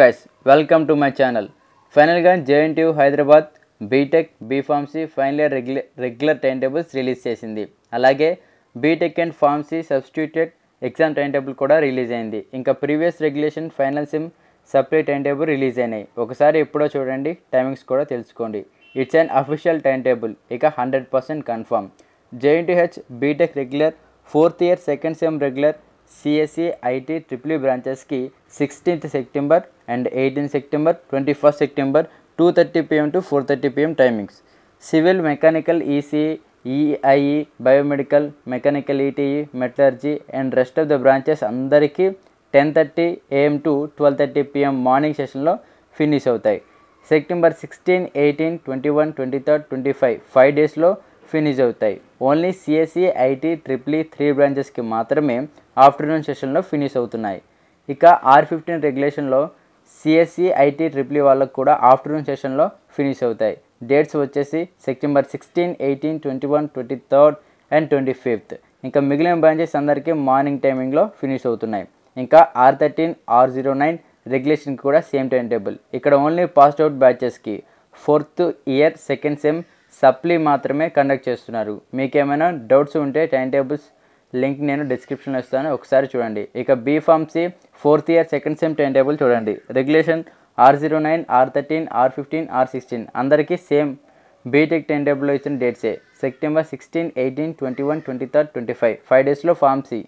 guys welcome to my channel ఫైనల్గా JNTU Hyderabad BTech BPharmacy final year regular regular time tables release చేసింది అలాగే BTech and pharmacy substituted exam time table కూడా release అయింది ఇంకా previous regulation final sem supply time table release అయినాయి ఒకసారి ఎప్పుడో చూడండి టైమింగ్స్ కూడా తెలుసుకోండి it's and official time table ఇక hundred percent confirm JNTH BTech regular fourth year second sem regular CSE IT triple బ్రాంచెస్కి sixteenth September and eighteenth September twenty first September two thirty PM to four thirty PM timings civil mechanical EC EIE biomedical mechanical ETE metallurgy and rest of the branches అందరికీ ten thirty AM to twelve thirty PM morning సెషన్లో finish అవుతాయి September sixteen eighteen twenty one twenty third twenty five five డేస్లో finish అవుతాయి only CSE IT triple three బ్రాంచెస్కి మాత్రమే afternoon సెషన్లో finish అవుతున్నాయి ఇక ఆర్ ఫిఫ్టీన్ రెగ్యులేషన్లో సిఎస్సి ఐటీ ట్రిప్లీ వాళ్ళకు కూడా ఆఫ్టర్నూన్ సెషన్లో ఫినిష్ అవుతాయి డేట్స్ వచ్చేసి September sixteen eighteen twenty one twenty third and twenty fifth ఇంకా మిగిలిన బ్రాంచెస్ అందరికీ మార్నింగ్ టైమింగ్లో ఫినిష్ అవుతున్నాయి ఇంకా R thirteen R zero nine రెగ్యులేషన్కి కూడా సేమ్ టైం టేబుల్ ఇక్కడ ఓన్లీ పాస్డ్ అవుట్ బ్యాచెస్కి fourth year second sem supply మాత్రమే కండక్ట్ చేస్తున్నారు మీకేమైనా డౌట్స్ ఉంటే టైం టేబుల్స్ లింక్ నేను డిస్క్రిప్షన్లో ఇస్తాను ఒకసారి చూడండి ఇక BPharmacy fourth year second sem time table చూడండి regulation R zero nine R thirteen R fifteen R sixteen అందరికీ సేమ్ బీటెక్ టైం టేబుల్లో ఇచ్చిన డేట్సే September sixteen eighteen twenty one twenty third twenty five five డేస్లో pharmacy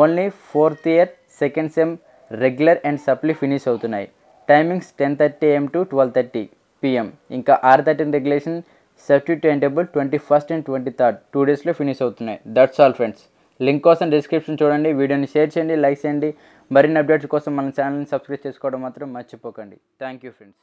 only fourth year second sem regular and supply finish అవుతున్నాయి timings ten thirty AM to twelve thirty PM ఇంకా R thirteen regulation safety time table twenty first and twenty third two డేస్లో finish అవుతున్నాయి that's all friends link కోసం description చూడండి వీడియోని share చేయండి like చేయండి మరిన్ని అప్డేట్స్ కోసం మన ఛానల్ని సబ్స్క్రైబ్ చేసుకోవడం మాత్రం మర్చిపోకండి థ్యాంక్ యూ ఫ్రెండ్స్